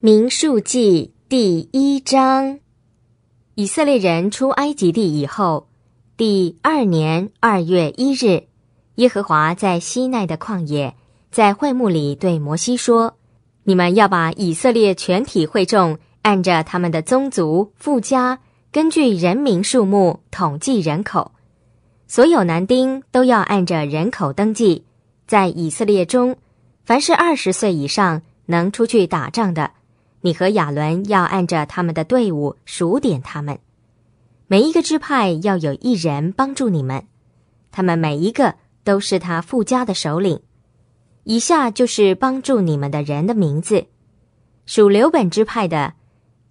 民数记第一章：以色列人出埃及地以后，第二年二月一日，耶和华在西奈的旷野，在会幕里对摩西说：“你们要把以色列全体会众按着他们的宗族、富家，根据人民数目统计人口，所有男丁都要按着人口登记，在以色列中，凡是二十岁以上能出去打仗的。”你和亚伦要按着他们的队伍数点他们，每一个支派要有一人帮助你们，他们每一个都是他附家的首领。以下就是帮助你们的人的名字：属刘本支派的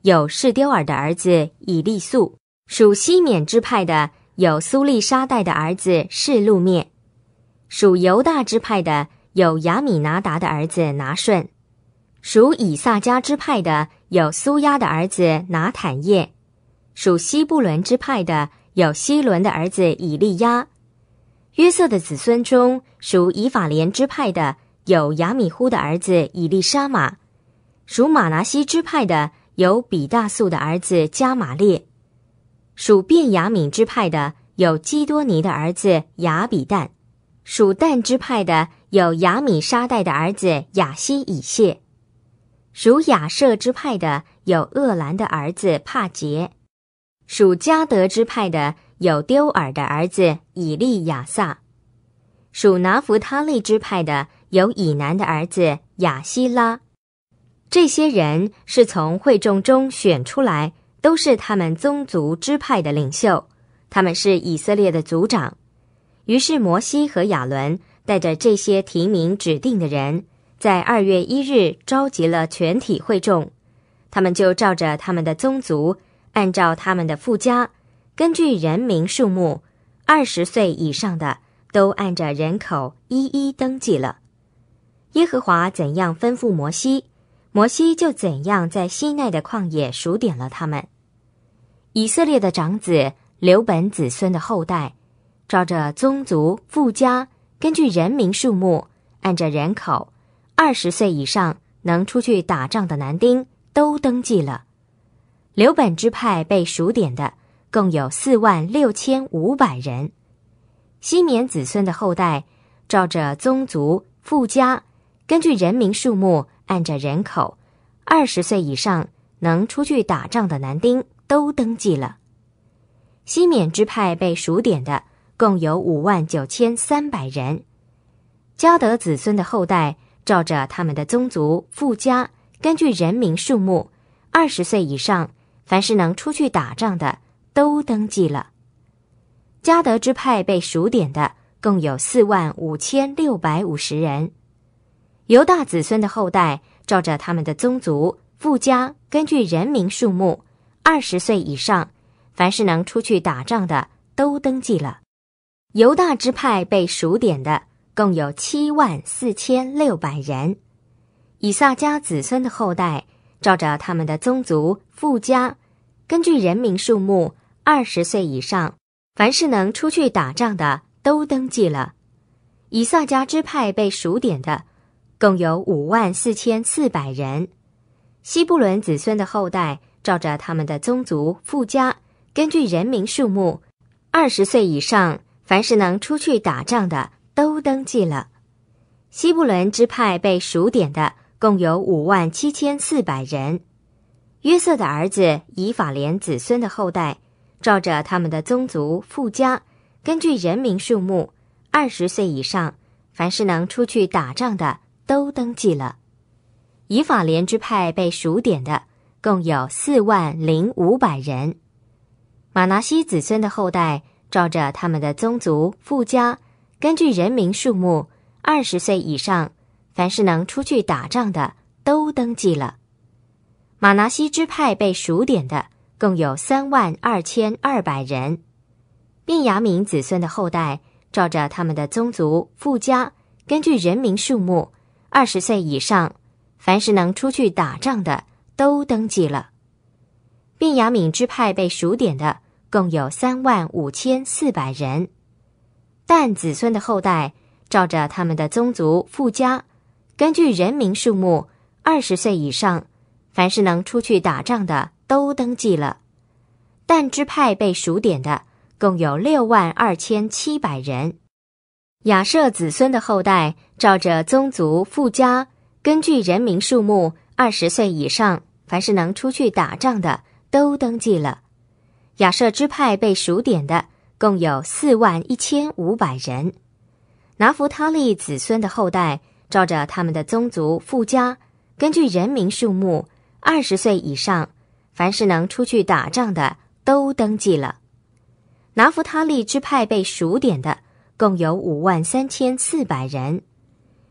有士丢尔的儿子以利素；属西缅支派的有苏利沙代的儿子士路灭；属犹大支派的有亚米拿达的儿子拿顺。属以撒迦之派的有苏亚的儿子拿坦叶，属西布伦之派的有西伦的儿子以利亚。约瑟的子孙中属以法莲之派的有雅米忽的儿子以利沙玛，属马拿西之派的有比大素的儿子加玛列，属便雅敏之派的有基多尼的儿子雅比旦，属旦之派的有雅米沙代的儿子雅西以谢。属雅舍之派的有厄兰的儿子帕杰，属加德之派的有丢尔的儿子以利亚撒，属拿弗他利之派的有以南的儿子亚希拉。这些人是从会众中选出来，都是他们宗族支派的领袖，他们是以色列的族长。于是摩西和亚伦带着这些提名指定的人。在二月一日召集了全体会众，他们就照着他们的宗族，按照他们的附加，根据人民数目，二十岁以上的都按着人口一一登记了。耶和华怎样吩咐摩西，摩西就怎样在西奈的旷野数点了他们。以色列的长子刘本子孙的后代，照着宗族、附加，根据人民数目，按着人口。二十岁以上能出去打仗的男丁都登记了。刘本之派被数点的共有四万六千五百人。西缅子孙的后代照着宗族富家，根据人民数目，按着人口，二十岁以上能出去打仗的男丁都登记了。西缅之派被数点的共有五万九千三百人。加德子孙的后代。照着他们的宗族、富家，根据人民数目，二十岁以上，凡是能出去打仗的，都登记了。加德支派被数点的共有四万五千六百五十人。犹大子孙的后代，照着他们的宗族、富家，根据人民数目，二十岁以上，凡是能出去打仗的，都登记了。犹大支派被数点的。共有七万四千六百人。以撒家子孙的后代，照着他们的宗族、富家，根据人民数目，二十岁以上，凡是能出去打仗的，都登记了。以撒家支派被数点的，共有五万四千四百人。西布伦子孙的后代，照着他们的宗族、富家，根据人民数目，二十岁以上，凡是能出去打仗的。都登记了，西布伦支派被数点的共有五万七千四百人。约瑟的儿子以法莲子孙的后代，照着他们的宗族、附家，根据人民数目，二十岁以上，凡是能出去打仗的，都登记了。以法莲支派被数点的共有四万零五百人。马拿西子孙的后代，照着他们的宗族、富家。根据人民数目，二十岁以上，凡是能出去打仗的，都登记了。马拿西支派被数点的共有三万二千二百人。便雅敏子孙的后代照着他们的宗族、附家，根据人民数目，二十岁以上，凡是能出去打仗的，都登记了。便雅敏支派被数点的共有三万五千四百人。但子孙的后代照着他们的宗族附家，根据人民数目，二十岁以上，凡是能出去打仗的都登记了。但支派被数点的共有六万二千七百人。亚瑟子孙的后代照着宗族附家，根据人民数目，二十岁以上，凡是能出去打仗的都登记了。亚瑟支派被数点的。共有四万一千五百人。拿弗他利子孙的后代照着他们的宗族附加，根据人民数目，二十岁以上，凡是能出去打仗的都登记了。拿弗他利支派被数点的共有五万三千四百人。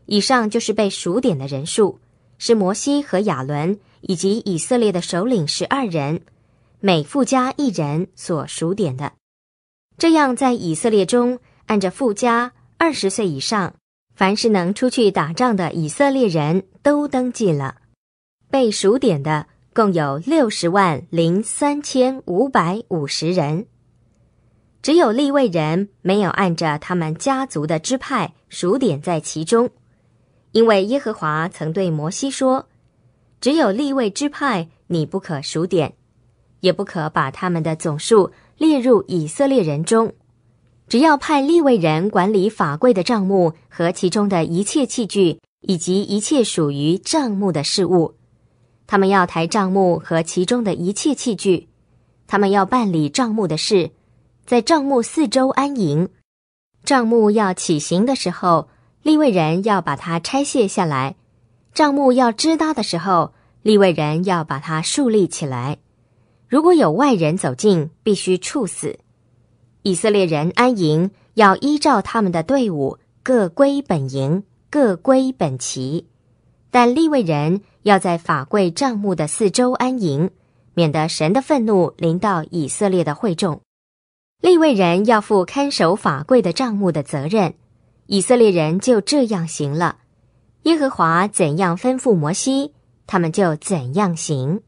以上就是被数点的人数，是摩西和亚伦以及以色列的首领十二人，每附加一人所数点的。这样，在以色列中，按着富家二十岁以上，凡是能出去打仗的以色列人都登记了。被数点的共有六十万零三千五百五十人。只有立位人没有按着他们家族的支派数点在其中，因为耶和华曾对摩西说：“只有立位支派，你不可数点，也不可把他们的总数。”列入以色列人中，只要派立位人管理法柜的账目和其中的一切器具以及一切属于账目的事物。他们要抬账目和其中的一切器具，他们要办理账目的事，在账目四周安营，账目要起行的时候，立位人要把它拆卸下来，账目要支搭的时候，立位人要把它竖立起来。如果有外人走近，必须处死。以色列人安营要依照他们的队伍，各归本营，各归本旗。但利位人要在法柜帐幕的四周安营，免得神的愤怒临到以色列的会众。利位人要负看守法柜的帐幕的责任。以色列人就这样行了。耶和华怎样吩咐摩西，他们就怎样行。